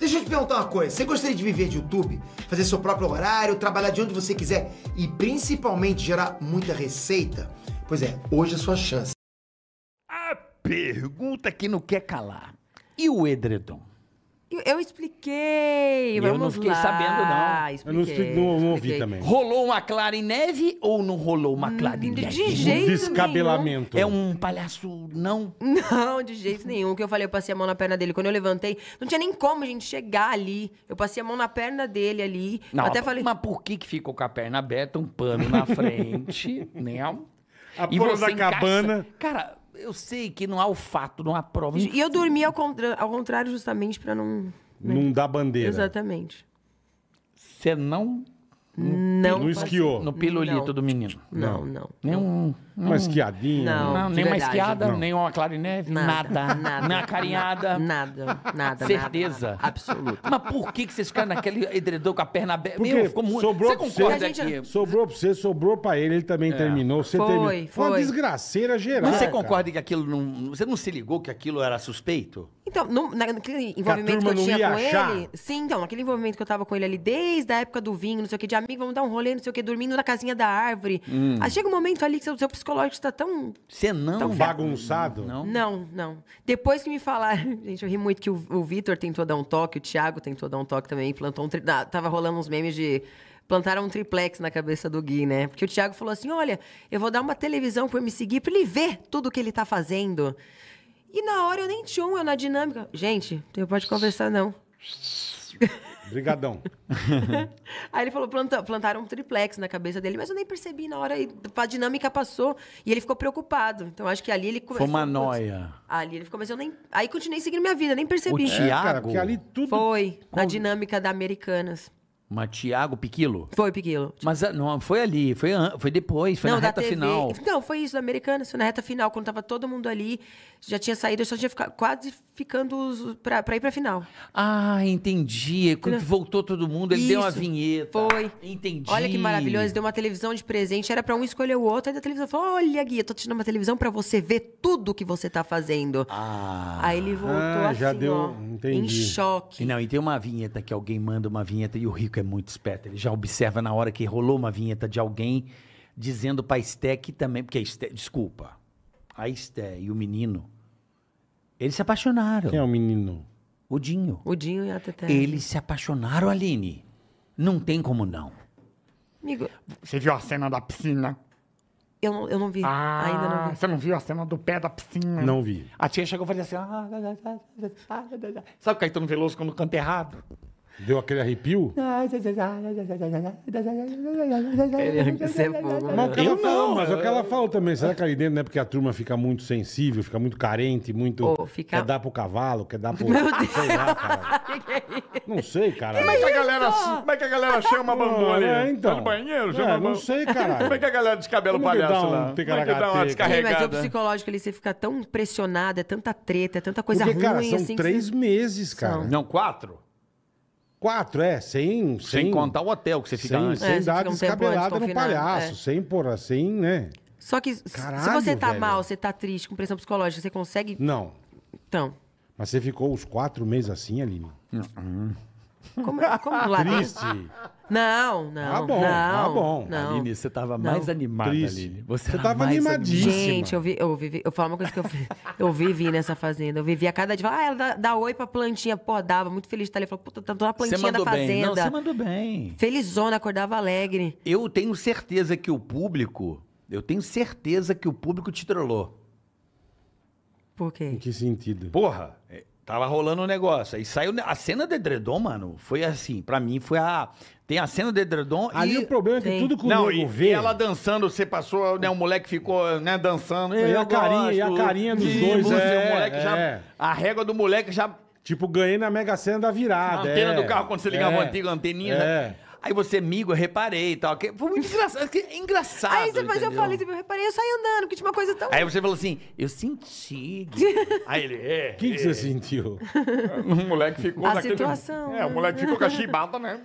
Deixa eu te perguntar uma coisa. Você gostaria de viver de YouTube? Fazer seu próprio horário, trabalhar de onde você quiser e principalmente gerar muita receita? Pois é, hoje é a sua chance. A pergunta que não quer calar. E o edredom? Eu, eu expliquei. Eu não fiquei lá. sabendo, não. Expliquei, eu não, expliquei, não, não ouvi também. Rolou uma clara em neve ou não rolou uma hum, clara em neve? De jeito um descabelamento. Nenhum. É um palhaço, não? Não, de jeito nenhum. O que eu falei, eu passei a mão na perna dele. Quando eu levantei, não tinha nem como a gente chegar ali. Eu passei a mão na perna dele ali. Não, até falei... Mas por que, que ficou com a perna aberta, um pano na frente, né? A porra da encaixa... cabana. Cara, eu sei que não há o fato, não há prova. E eu dormi ao, contra... ao contrário justamente para não... Né? Não dar bandeira. Exatamente. Você não não. Não esquiou. No pilulito Não. do menino. Não, não. nenhum um, Uma esquiadinha. Não, nem uma esquiada, Não. nem uma clarineve. nada. Nada. Nem uma carinhada. Nada, nada, Certeza. nada, absoluta. Mas por que, que vocês ficaram naquele edredom com a perna aberta? Porque Meu, ficou muito. sobrou Você pra você. Sobrou pra você, sobrou pra ele, ele também é. terminou. Você Foi, terminou. uma foi. desgraceira geral. Mas você cara. concorda que aquilo não. Você não se ligou que aquilo era suspeito? Então, no- naquele envolvimento que, eu tinha com achar. ele. Sim, então, aquele envolvimento que eu tava com ele ali desde a época do vinho, não sei o que, de amigo vamos dar um rolê, não sei o quê, dormindo na casinha da árvore. Hum. Aí chega um momento ali que o seu psicológico está tão. Você não tão bagunçado? Não. Não, não. Depois que me falaram. Gente, eu ri muito que o, o Vitor tentou dar um toque, o Thiago tentou dar um toque também, plantou um. Tri... Ah, tava rolando uns memes de plantaram um triplex na cabeça do Gui, né? Porque o Thiago falou assim: olha, eu vou dar uma televisão para me seguir, para ele ver tudo o que ele tá fazendo. E na hora eu nem tinha um, eu na dinâmica. Gente, eu pode conversar, não. Brigadão. aí ele falou, Planta, plantaram um triplex na cabeça dele, mas eu nem percebi na hora, e a dinâmica passou, e ele ficou preocupado. Então acho que ali ele começou... Foi uma noia. Ali ele ficou, mas eu nem... Aí continuei seguindo minha vida, nem percebi. O Thiago... É, cara, ali tudo... Foi, na dinâmica da Americanas. Mas Tiago Piquilo? Foi Piquilo. Mas ah, não foi ali, foi, foi depois, foi não, na reta TV. final. Não, foi isso, da Americanas, foi na reta final, quando tava todo mundo ali, já tinha saído, eu só tinha ficado quase ficando para ir para final. Ah, entendi. É quando voltou todo mundo, ele Isso, deu uma vinheta. Foi. Entendi. Olha que maravilhoso, deu uma televisão de presente, era para um escolher o outro, aí da televisão falou: "Olha, guia, tô te dando uma televisão para você ver tudo que você tá fazendo". Ah. Aí ele voltou ah, assim, já deu, ó, entendi. em choque. Não, e tem uma vinheta que alguém manda uma vinheta e o Rico é muito esperto, ele já observa na hora que rolou uma vinheta de alguém dizendo para Esté que também, porque a Esté, desculpa, a Esté e o menino eles se apaixonaram. Quem é o menino? O Dinho. O Dinho e a Tete. Eles se apaixonaram, Aline. Não tem como não. Amigo. Você viu a cena da piscina? Eu não, eu não vi. Ah, Ainda não vi. Você não viu a cena do pé da piscina? Não vi. A tia chegou e falou assim. Ah, ah, ah, ah Sabe o Caetano Veloso quando canta errado? Deu aquele arrepio? Né? Mas eu não, mas é o que ela falou também. Será que ali dentro não é porque a turma fica muito sensível, fica muito carente, muito. Oh, fica... Quer dar pro cavalo, quer dar pro. Meu Deus. Sei lá, cara. É não sei, cara. Como é que a galera, como é que a galera chama a É, então. Tá no banheiro, chama é, Não sei, cara. Como é que a galera descabela o é palhaço um lá? Tem que é dar uma descarregada. Mas o psicológico ali, você fica tão pressionado, é tanta treta, é tanta coisa porque, ruim. Assim cara, são assim três meses, cara. Não, quatro? Quatro, é, sem, sem. Sem contar o hotel que você fica sem, antes. Sem é, dar um descabelada no palhaço, é. sem, por assim, né? Só que Caralho, se você tá velho. mal, você tá triste, com pressão psicológica, você consegue. Não. Então. Mas você ficou os quatro meses assim, Aline? Uhum. Como, como ladrão? Triste. Não, ah, não. Tá bom, ah, não, tá bom. Não. Aline, você tava não. mais animada, Triste. Aline. Você, você tava animadíssima. Gente, eu, vi, eu, vivi, eu falo uma coisa que eu, eu vivi nessa fazenda. Eu vivia a cada dia. Ah, ela dá, dá oi pra plantinha. Pô, dava. Muito feliz de estar ali. Eu falava, puta, tá, tô na plantinha da fazenda. Não, você mandou bem. Felizona, acordava alegre. Eu tenho certeza que o público... Eu tenho certeza que o público te trollou. Por quê? Em que sentido? Porra, Tava rolando um negócio. Aí saiu. A cena de Edredom, mano, foi assim. Pra mim, foi a. Tem a cena de Edredom. aí e... o problema é que Sim. tudo com o Não, e, vê... e ela dançando, você passou, né? O moleque ficou, né, dançando. E, a, carinha, gosto, e a carinha dos de, dois, é, o moleque é. já. A régua do moleque já. Tipo, ganhei na Mega Sena da virada. A antena é, do carro, quando você ligava é, a antiga anteninha. É. Aí você, amigo, eu reparei e tal. Que foi muito engraçado. que é engraçado. Aí você eu falei assim, eu reparei, eu saí andando, porque tinha uma coisa tão. Aí você falou assim, eu senti. Aí ele, é. O que, que você é". sentiu? O moleque ficou A naquele- situação, É, o moleque né? ficou com a chibata, né?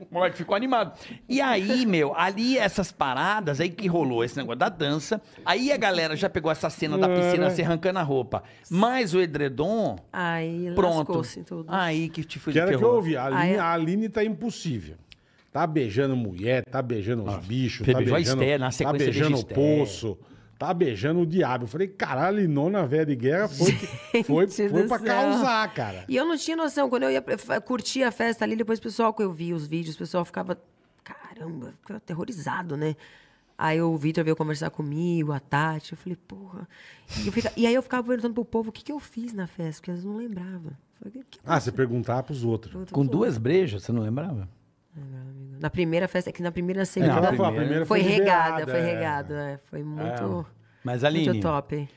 O moleque ficou animado. E aí, meu, ali essas paradas, aí que rolou esse negócio da dança. Aí a galera já pegou essa cena da piscina se arrancando a roupa. Mas o edredom, Aí pronto. tudo. Aí que te fui Que era que eu ouvi. A Aline, a Aline tá impossível. Tá beijando mulher, tá beijando os ah, bichos, tá beijando, Esté, na tá beijando o poço, tá beijando o diabo. Eu falei, caralho, a Linona Velha de Guerra foi, foi, foi pra causar, cara. E eu não tinha noção, quando eu ia curtir a festa ali, depois o pessoal, que eu vi os vídeos, o pessoal ficava, caramba, ficava aterrorizado, né? Aí o Vitor veio conversar comigo, a Tati, eu falei, porra. Eu fica... E aí eu ficava perguntando pro povo o que, que eu fiz na festa, porque eles não lembravam. ah, você perguntava pros outros. Com duas brejas, você não lembrava? Na primeira festa, é que na primeira é segunda. Não, primeira, primeira foi, foi regada, foi regada. É. É, foi muito. É. Mas Aline, muito top.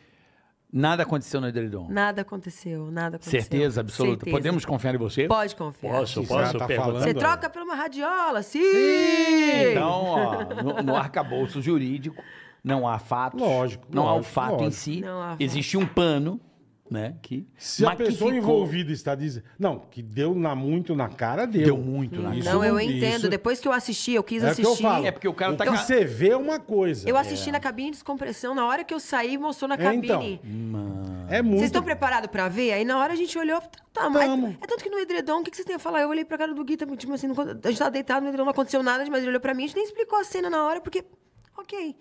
Nada aconteceu no Edredom. Nada aconteceu, nada aconteceu. Certeza absoluta. Certeza. Podemos confiar em você? Pode confiar. Posso, posso. Tá falando, você troca por uma radiola, sim! sim. Então, ó, no, no arcabouço jurídico, não há fatos. Lógico. Não lógico, há o fato lógico. em si. Existe um pano né? Que Se a pessoa envolvida está dizendo. Não, que deu na, muito na cara, deu. Deu muito na cara. Não, eu entendo. Isso... Depois que eu assisti, eu quis é assistir. Que eu falo. É porque o cara o tá. Que então você vê é uma coisa. Eu assisti é. na cabine de descompressão, na hora que eu saí, mostrou na é, cabine. É, então, é muito. Vocês estão preparados pra ver? Aí na hora a gente olhou, tá, tá mas. É tanto que no edredom, o que, vocês você tem a falar? Eu olhei pra cara do Gui, tá, tipo assim, a gente tava tá deitado no edredom, não aconteceu nada, mas ele olhou pra mim, a gente nem explicou a cena na hora, porque. Ok.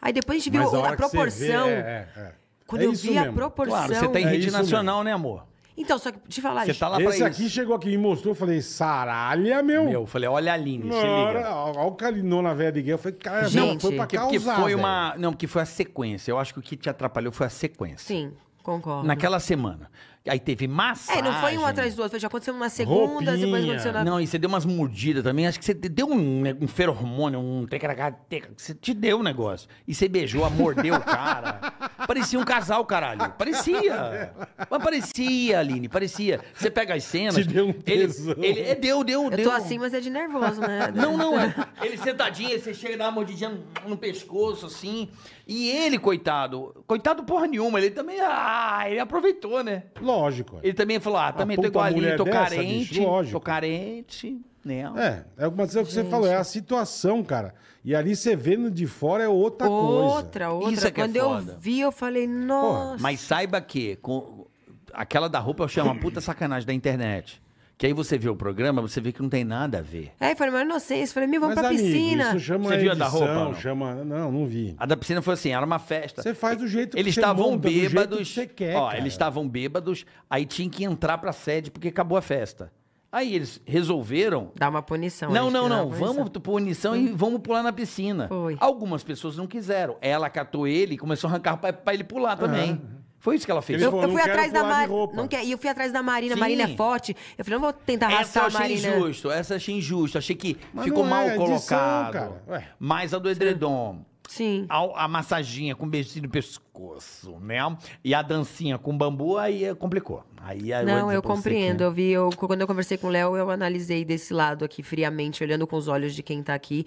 Aí depois a gente viu mas a, a proporção. Vê, é, é. é. Quando é eu vi mesmo. a proporção. Claro, você tá em é rede nacional, mesmo. né, amor? Então, só que te falar Você tá lá Esse aqui isso. chegou aqui e mostrou, eu falei, saralha, meu. Meu, eu falei, olha a Aline, não, se liga. Olha o na velha de guerra. Eu falei, cara, Gente, não, foi pra causar, porque foi uma. Não, porque foi a sequência. Eu acho que o que te atrapalhou foi a sequência. Sim, concordo. Naquela semana. Aí teve massa É, não foi um atrás do outro. Já aconteceu uma segunda, depois aconteceu na... Não, e você deu umas mordidas também. Acho que você deu um, né, um feromônio, um tecaracateca. Você te deu um negócio. E você beijou, mordeu o cara. parecia um casal, caralho. Parecia. Mas parecia, Aline, parecia. Você pega as cenas... Te deu um tesão. Ele, ele, é, deu, deu, deu. Eu tô assim, mas é de nervoso, né? não, não. É. Ele sentadinho, você chega e dá uma mordidinha no, pescoço, assim. E ele, coitado... Coitado porra nenhuma. Ele também... Ah, ele aproveitou, né? lógico. É. Ele também falou: ah, também tô igual ali, tô dessa, carente. Bicho, lógico. Tô carente. Né? É, é mas coisa o que você falou, é a situação, cara. E ali você vendo de fora é outra, outra coisa. Outra, outra. É, é Quando é eu vi, eu falei, nossa. Porra. Mas saiba que com... aquela da roupa eu chamo a puta sacanagem da internet. Que aí você vê o programa, você vê que não tem nada a ver. É, eu falei, mas sei, Falei, meu, vamos Mas, pra amigo, piscina. Isso chama Você viu a da roupa, não? Chama... Não, não vi. A da piscina foi assim, era uma festa. Você faz do jeito que Eles você estavam monta, do jeito bêbados. que você quer, ó, cara. eles estavam bêbados, aí tinha que entrar pra sede porque acabou a festa. Aí eles resolveram. Dá uma punição. Não, não, não. punição. Vamos punição e vamos pular na piscina. Foi. Algumas pessoas não quiseram. Ela catou ele e começou a arrancar pra, pra ele pular também. Ah. Foi isso que ela fez. Eu, eu fui "Não quero atrás da Marina. E eu fui atrás da Marina. A Marina é forte. Eu falei, não vou tentar Essa a eu Essa achei injusto, essa eu achei injusto. Achei que Mas ficou é mal é, colocado. Mas a do edredom. Sim. A, a massaginha com beijinho no pescoço, né? E a dancinha com bambu, aí é, complicou. Aí, aí é, Não, eu que- compreendo. Eu vi, eu, quando eu conversei com o Léo, eu analisei desse lado aqui friamente, olhando com os olhos de quem tá aqui.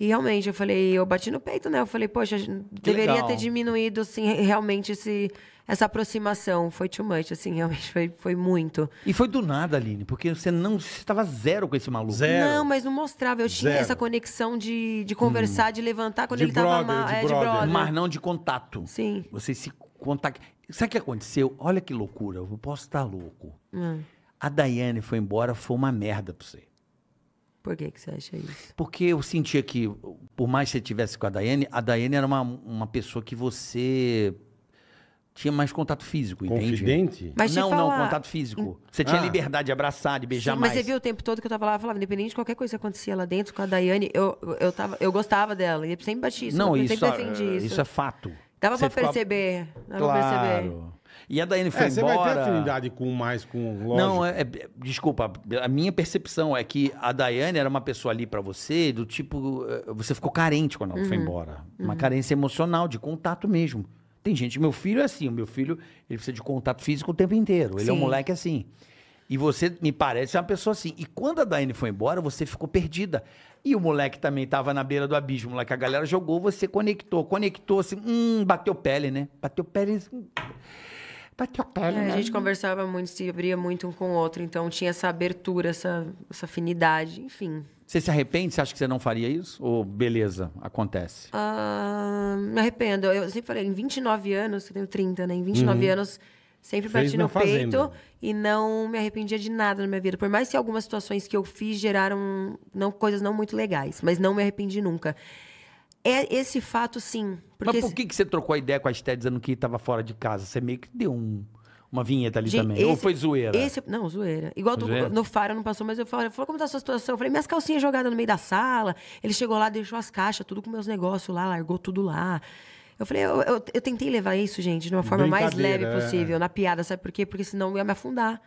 E realmente, eu falei, eu bati no peito, né? Eu falei, poxa, deveria legal. ter diminuído, assim, realmente esse, essa aproximação foi too much, assim, realmente foi, foi muito. E foi do nada, Aline, porque você não. Você estava zero com esse maluco. Zero. Não, mas não mostrava. Eu tinha zero. essa conexão de, de conversar, hum. de levantar quando de ele estava mal. De, é, de brother. Mas não de contato. Sim. Você se contacta. Sabe o que aconteceu? Olha que loucura, eu posso estar louco. Hum. A Daiane foi embora, foi uma merda pra você. Por que, que você acha isso? Porque eu sentia que, por mais que você tivesse com a Daiane, a Daiane era uma, uma pessoa que você tinha mais contato físico, Confidente? entende? Mas não, falar... não, contato físico. Hum. Você tinha ah. liberdade de abraçar, de beijar Sim, mais. Mas você viu o tempo todo que eu tava lá, eu falava, independente de qualquer coisa que acontecia lá dentro com a Daiane, eu, eu, tava, eu gostava dela. E sempre bati isso. Não, isso, sempre é, defendi isso. isso é fato. Dava você pra perceber. Dava claro. pra perceber. E a Daiane foi é, você embora. Você vai ter afinidade com mais com lógico. Não, é, é, desculpa, a minha percepção é que a Daiane era uma pessoa ali para você, do tipo, eh, você ficou carente quando ela uhum. foi embora. Uhum. Uma carência emocional, de contato mesmo. Tem gente, meu filho é assim, o meu filho, ele precisa de contato físico o tempo inteiro. Ele Sim. é um moleque assim. E você me parece é uma pessoa assim. E quando a Daiane foi embora, você ficou perdida. E o moleque também estava na beira do abismo, lá que a galera jogou, você conectou, conectou assim, hum, bateu pele, né? Bateu pele. Assim. Tá a pele, é, né? A gente conversava muito, se abria muito um com o outro. Então tinha essa abertura, essa, essa afinidade, enfim. Você se arrepende? Você acha que você não faria isso? Ou beleza, acontece? Ah, me arrependo. Eu sempre falei, em 29 anos, eu tenho 30, né? Em 29 uhum. anos, sempre bati no peito e não me arrependia de nada na minha vida. Por mais que algumas situações que eu fiz geraram não, coisas não muito legais, mas não me arrependi nunca. É esse fato, sim. Mas por que, que você trocou a ideia com a Esté dizendo que estava fora de casa? Você meio que deu um, uma vinheta ali Gente, também. Esse, Ou foi zoeira? Esse, não, zoeira. Igual do, no Faro não passou, mas eu falei, falou como tá a sua situação? Eu falei, minhas calcinhas jogadas no meio da sala. Ele chegou lá, deixou as caixas, tudo com meus negócios lá, largou tudo lá. Eu falei, eu, eu, eu, tentei levar isso, gente, de uma forma mais leve né? possível, é. na piada, sabe por quê? Porque senão eu ia me afundar.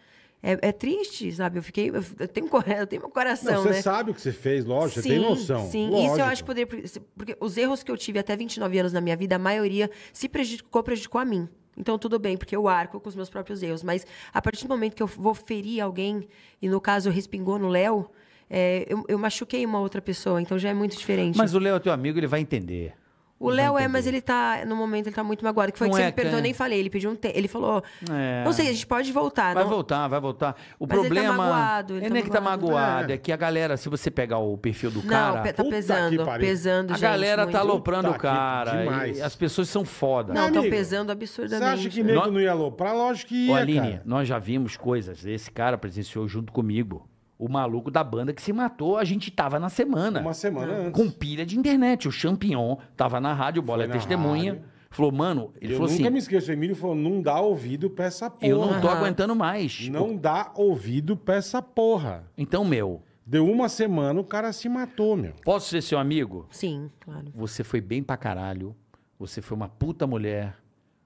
É, é triste, sabe? Eu fiquei. Eu tenho, eu tenho meu coração. Não, você né? sabe o que você fez, lógico, sim, você tem noção. Sim, lógico. isso eu acho que poderia. Porque os erros que eu tive até 29 anos na minha vida, a maioria se prejudicou, prejudicou a mim. Então, tudo bem, porque eu arco com os meus próprios erros. Mas a partir do momento que eu vou ferir alguém, e no caso respingou no Léo, é, eu, eu machuquei uma outra pessoa, então já é muito diferente. Mas o Léo é teu amigo, ele vai entender. O Léo é, mas ele tá, no momento, ele tá muito magoado. Que foi não que você é me perdoou, é. nem falei. Ele pediu um tempo. Ele falou. É. Não sei, a gente pode voltar. Vai não... voltar, vai voltar. O mas problema. Ele tá magoado, ele tá é tá nem que tá magoado, é. é. que a galera, se você pegar o perfil do cara. Não, tá pesando, pesando, a gente. A galera tá muito. tá aloprando o cara. Demais. as pessoas são foda. Não, estão pesando absurdamente. Você acha que nego não ia aloprar? Lógico que ia. Ô, Aline, nós já vimos coisas. Esse cara presenciou junto comigo o maluco da banda que se matou, a gente tava na semana. Uma semana né? antes. Com pilha de internet. O Champion tava na rádio, o Bola é testemunha. Rádio. Falou, mano, ele eu falou assim. Eu nunca me esqueço, o Emílio falou: não dá ouvido pra essa porra. Eu não tô aguentando mais. Não o... dá ouvido pra essa porra. Então, meu. Deu uma semana, o cara se matou, meu. Posso ser seu amigo? Sim, claro. Você foi bem pra caralho. Você foi uma puta mulher.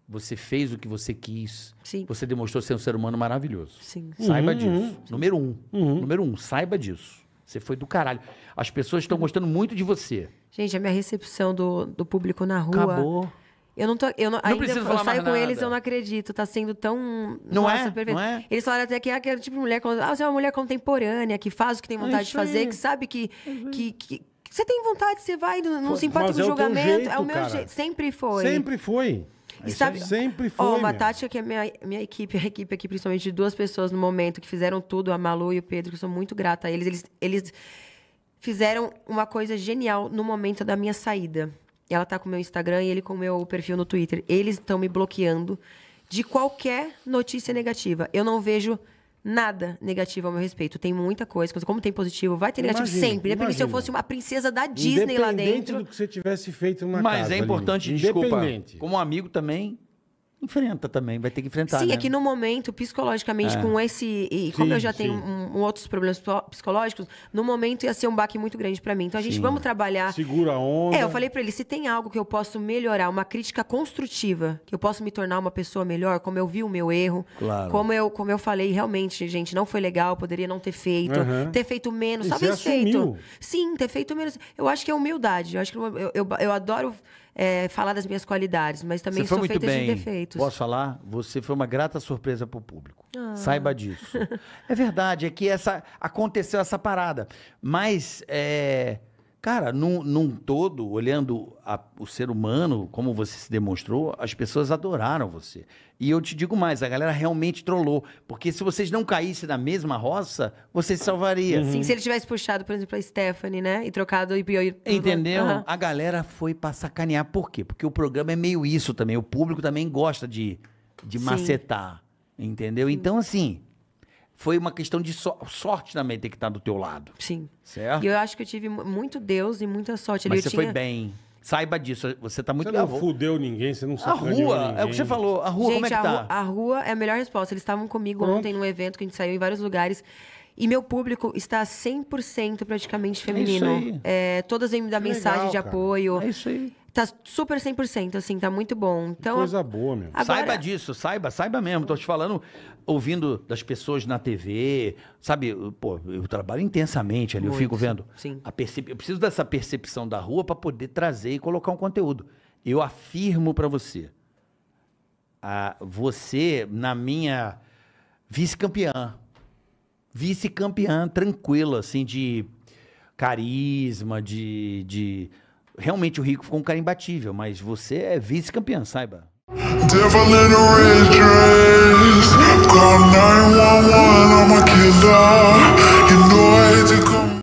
Você fez o que você quis. Sim. Você demonstrou ser um ser humano maravilhoso. Sim. Saiba uhum, disso. Uhum. Número um. Uhum. Número um, saiba disso. Você foi do caralho. As pessoas estão gostando muito de você. Gente, a minha recepção do, do público na rua. Acabou. Eu não tô. Eu não, não ainda, preciso falar eu saio com nada. eles, eu não acredito. Tá sendo tão. Não, nossa, é, perfeito. não é? Eles falaram até que ah, é tipo mulher. Ah, você é uma mulher contemporânea, que faz o que tem é vontade de fazer, aí. que sabe que, uhum. que, que você tem vontade, você vai, não, se importa com o julgamento. Jeito, é o é meu cara. jeito. Sempre foi. Sempre foi. E Isso sabe, sempre foi. Ó, uma meu. tática que a minha, minha equipe, a equipe aqui, principalmente de duas pessoas no momento, que fizeram tudo, a Malu e o Pedro, que eu sou muito grata a eles, eles, eles fizeram uma coisa genial no momento da minha saída. Ela tá com o meu Instagram e ele com o meu perfil no Twitter. Eles estão me bloqueando de qualquer notícia negativa. Eu não vejo nada negativo ao meu respeito. Tem muita coisa, como tem positivo, vai ter negativo imagina, sempre. É imagina. Depende se eu fosse uma princesa da Disney lá dentro. Independente do que você tivesse feito uma Mas é casa, é importante, ali. desculpa, como um amigo também, enfrenta também, vai ter que enfrentar. Sim, né? é que no momento, psicologicamente, é. com esse. E como eu já sim. tenho um, um outros problemas psicológicos, no momento ia ser um baque muito grande para mim. Então a gente sim. vamos trabalhar. Segura a onda. É, eu falei para ele: se tem algo que eu posso melhorar, uma crítica construtiva, que eu posso me tornar uma pessoa melhor, como eu vi o meu erro, claro. como, eu, como eu falei, realmente, gente, não foi legal, poderia não ter feito, uhum. ter feito menos, talvez feito. Sim, ter feito menos. Eu acho que é humildade. Eu acho que eu, eu, eu, eu adoro é, falar das minhas qualidades, mas também você foi sou muito feita bem. de defeitos. Posso falar? Você foi uma grata surpresa para o público. Ah. Saiba disso. é verdade, é que essa, aconteceu essa parada. Mas é, Cara, num, num todo, olhando a, o ser humano, como você se demonstrou, as pessoas adoraram você. E eu te digo mais, a galera realmente trollou. Porque se vocês não caíssem na mesma roça, você se salvaria. Uhum. Sim, se ele tivesse puxado, por exemplo, a Stephanie, né? E trocado e pior. Entendeu? Uhum. A galera foi pra sacanear. Por quê? Porque o programa é meio isso também. O público também gosta de, de macetar. Entendeu? Então, assim, foi uma questão de so sorte também ter que estar tá do teu lado. Sim. Certo? E eu acho que eu tive muito Deus e muita sorte. Mas eu você tinha... foi bem. Saiba disso, você tá muito... Você não fudeu ninguém, você não sacaneou ninguém. A rua, é o que você falou, a rua, gente, como é que a tá? a rua é a melhor resposta. Eles estavam comigo Pronto. ontem num evento que a gente saiu em vários lugares. E meu público está 100% praticamente feminino. É, isso aí. é Todas vêm me dar mensagem legal, de apoio. Cara. É isso aí. Tá super 100%, assim, tá muito bom. Então, coisa boa, meu. Agora... Saiba disso, saiba, saiba mesmo. Tô te falando, ouvindo das pessoas na TV, sabe? Pô, eu trabalho intensamente ali, muito, eu fico vendo. Sim. A percep... Eu preciso dessa percepção da rua para poder trazer e colocar um conteúdo. Eu afirmo para você, a, você, na minha vice-campeã, vice-campeã tranquila, assim, de carisma, de, de Realmente o Rico ficou um cara imbatível, mas você é vice-campeão, saiba. Devil in a Call 911, I'm a killer You know I hate to